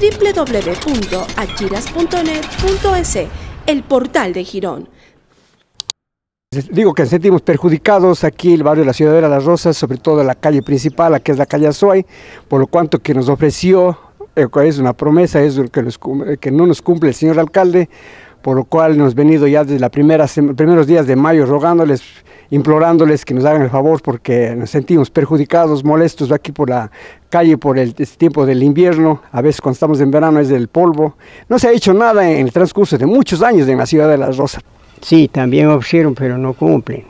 www.achiras.net.es, el portal de Girón. Digo que sentimos perjudicados aquí el barrio de la Ciudad de las Rosas, sobre todo la calle principal, la que es la calle Azuay, por lo cuanto que nos ofreció, eh, es una promesa, es que, eh, que no nos cumple el señor alcalde, por lo cual nos hemos venido ya desde los primeros días de mayo rogándoles implorándoles que nos hagan el favor porque nos sentimos perjudicados, molestos aquí por la calle, por el este tiempo del invierno, a veces cuando estamos en verano es del polvo. No se ha hecho nada en el transcurso de muchos años en la ciudad de Las Rosas. Sí, también ofrecieron, pero no cumplen.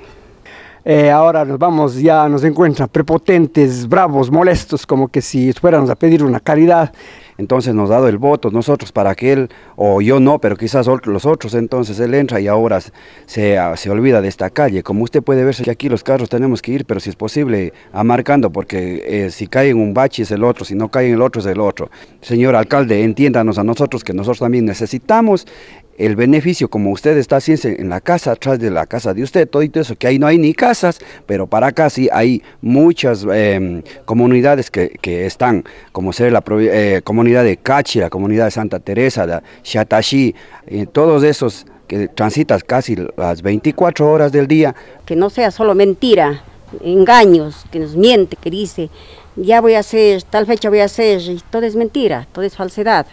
Eh, ahora nos vamos, ya nos encuentran prepotentes, bravos, molestos, como que si fuéramos a pedir una caridad. Entonces nos ha dado el voto nosotros para que él, o yo no, pero quizás los otros, entonces él entra y ahora se, ah, se olvida de esta calle. Como usted puede ver, que aquí los carros tenemos que ir, pero si es posible, amarcando, porque eh, si cae en un bache es el otro, si no cae en el otro es el otro. Señor alcalde, entiéndanos a nosotros que nosotros también necesitamos el beneficio, como usted está haciendo en la casa, atrás de la casa de usted, todo eso, que ahí no hay ni casas, pero para acá sí hay muchas em, comunidades que, están, como ser la eh, comunidad de Cachi, la comunidad de Santa Teresa, de eh, todos esos que transitas casi las 24 horas del día. Que no sea solo mentira, engaños, que nos miente, que dice, ya voy a hacer, tal fecha voy a hacer, y todo es mentira, todo es falsedad.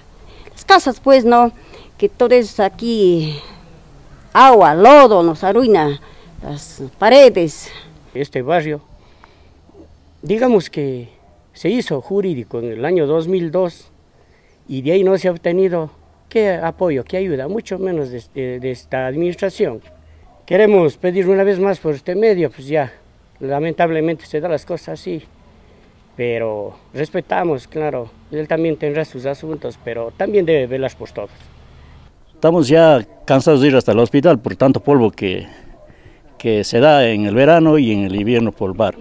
Las casas pues no que todo es aquí, agua, lodo, nos arruina las paredes. Este barrio, digamos que se hizo jurídico en el año 2002 y de ahí no se ha obtenido qué apoyo, qué ayuda, mucho menos de, esta administración. Queremos pedir una vez más por este medio, pues ya, lamentablemente se dan las cosas así, pero respetamos, claro, él también tendrá sus asuntos, pero también debe velar por todos. Estamos ya cansados de ir hasta el hospital por tanto polvo que, se da en el verano y en el invierno polvar.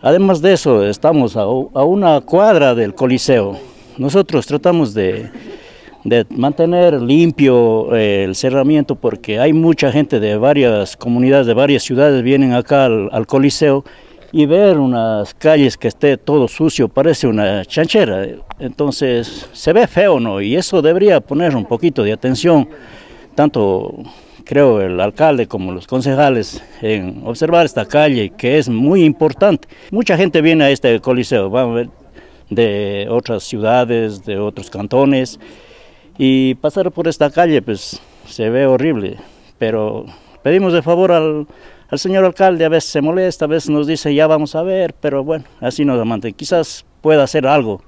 Además de eso, estamos a, una cuadra del Coliseo. Nosotros tratamos de, mantener limpio eh, el cerramiento porque hay mucha gente de varias comunidades, de varias ciudades, vienen acá al Coliseo y ver unas calles que esté todo sucio, parece una chanchera. Entonces se ve feo, ¿no? Y eso debería poner un poquito de atención, tanto creo el alcalde como los concejales en observar esta calle que es muy importante. Mucha gente viene a este coliseo, van a ver, de otras ciudades, de otros cantones y pasar por esta calle pues se ve horrible, pero pedimos de favor al al señor alcalde a veces se molesta, a veces nos dice ya vamos a ver, pero bueno, así nos amante. Quizás pueda hacer algo.